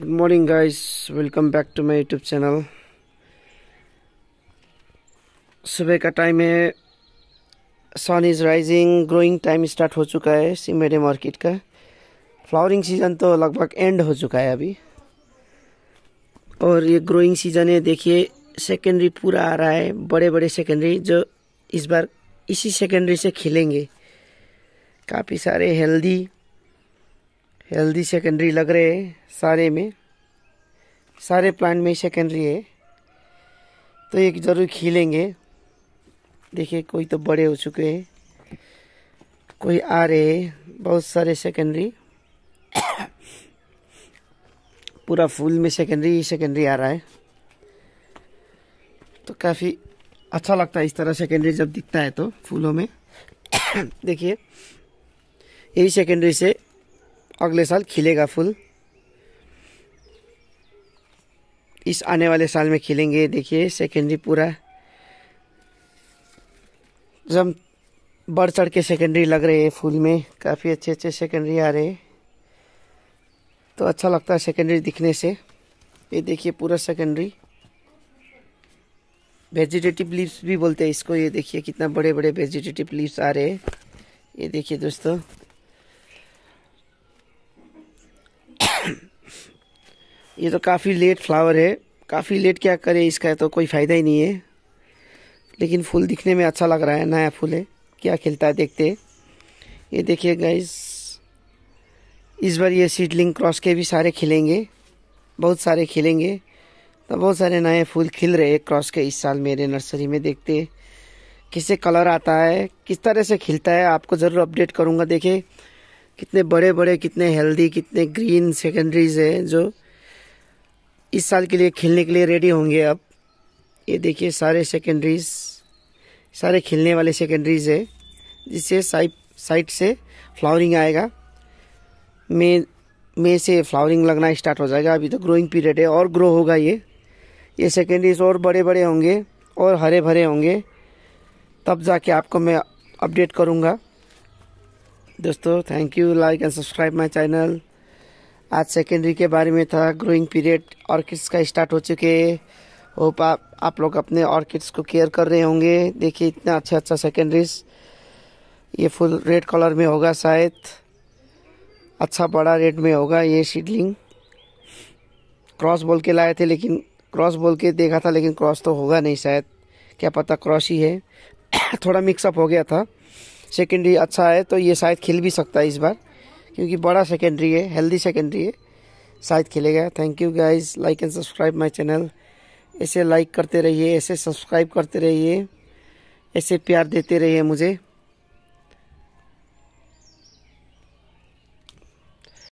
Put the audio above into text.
good morning guys welcome back to my YouTube channel सुबह का time है sun is rising growing time start हो चुका है सिमेडे मार्केट का फ्लावरिंग सीज़न तो लगभग एंड हो चुका है अभी और ये ग्रोइंग सीज़न है देखिए सेकेंडरी पूरा आ रहा है बड़े बड़े सेकेंडरी जो इस बार इसी सेकेंडरी से खिलेंगे काफ़ी सारे हेल्दी हेल्दी सेकेंडरी लग रहे हैं सारे में सारे प्लांट में सेकेंडरी है तो एक जरूर खिलेंगे देखिए कोई तो बड़े हो चुके हैं कोई आ रहे हैं बहुत सारे सेकेंडरी पूरा फूल में सेकेंडरी सेकेंडरी आ रहा है तो काफ़ी अच्छा लगता है इस तरह सेकेंडरी जब दिखता है तो फूलों में देखिए यही सेकेंडरी से अगले साल खिलेगा फूल इस आने वाले साल में खिलेंगे देखिए सेकेंडरी पूरा जम बढ़ चढ़ के सेकेंडरी लग रहे हैं फूल में काफ़ी अच्छे अच्छे सेकेंडरी आ रहे हैं तो अच्छा लगता है सेकेंडरी दिखने से ये देखिए पूरा सेकेंडरी वेजिटेटिव लीव्स भी बोलते हैं इसको ये देखिए कितना बड़े बड़े वेजिटेटिव लीव्स आ रहे हैं ये देखिए दोस्तों ये तो काफ़ी लेट फ्लावर है काफ़ी लेट क्या करे इसका तो कोई फ़ायदा ही नहीं है लेकिन फूल दिखने में अच्छा लग रहा है नया फूल है क्या खिलता है देखते ये देखिए गाइस इस बार ये सीडलिंग क्रॉस के भी सारे खिलेंगे बहुत सारे खिलेंगे तो बहुत सारे नए फूल खिल रहे हैं क्रॉस के इस साल मेरे नर्सरी में देखते किससे कलर आता है किस तरह से खिलता है आपको ज़रूर अपडेट करूँगा देखे कितने बड़े बड़े कितने हेल्दी कितने ग्रीन सेकेंडरीज है जो इस साल के लिए खेलने के लिए रेडी होंगे अब ये देखिए सारे सेकेंडरीज सारे खेलने वाले सेकेंडरीज है जिससे साइड साइड से फ्लावरिंग आएगा मे मे से फ्लावरिंग लगना स्टार्ट हो जाएगा अभी तो ग्रोइंग पीरियड है और ग्रो होगा ये ये सेकेंडरीज और बड़े बड़े होंगे और हरे भरे होंगे तब जाके आपको मैं अपडेट करूँगा दोस्तों thank you like and subscribe my channel आज सेकेंडरी के बारे में था ग्रोइंग पीरियड ऑर्किड्स का स्टार्ट हो चुके होप आप आप लोग अपने ऑर्किड्स को केयर कर रहे होंगे देखिए इतना अच्छा अच्छा सेकेंडरीज ये फुल रेड कलर में होगा शायद अच्छा बड़ा रेड में होगा ये सीडलिंग क्रॉस बोल के लाए थे लेकिन क्रॉस बोल के देखा था लेकिन क्रॉस तो होगा नहीं शायद क्या पता क्रॉस ही है थोड़ा मिक्सअप हो गया था सेकेंडरी अच्छा है तो ये शायद खिल भी सकता है इस बार क्योंकि बड़ा सेकेंडरी है हेल्दी सेकेंडरी है शायद खेलेगा thank you guys like and subscribe my channel ऐसे लाइक करते रहिए ऐसे सब्सक्राइब करते रहिए ऐसे प्यार देते रहिए मुझे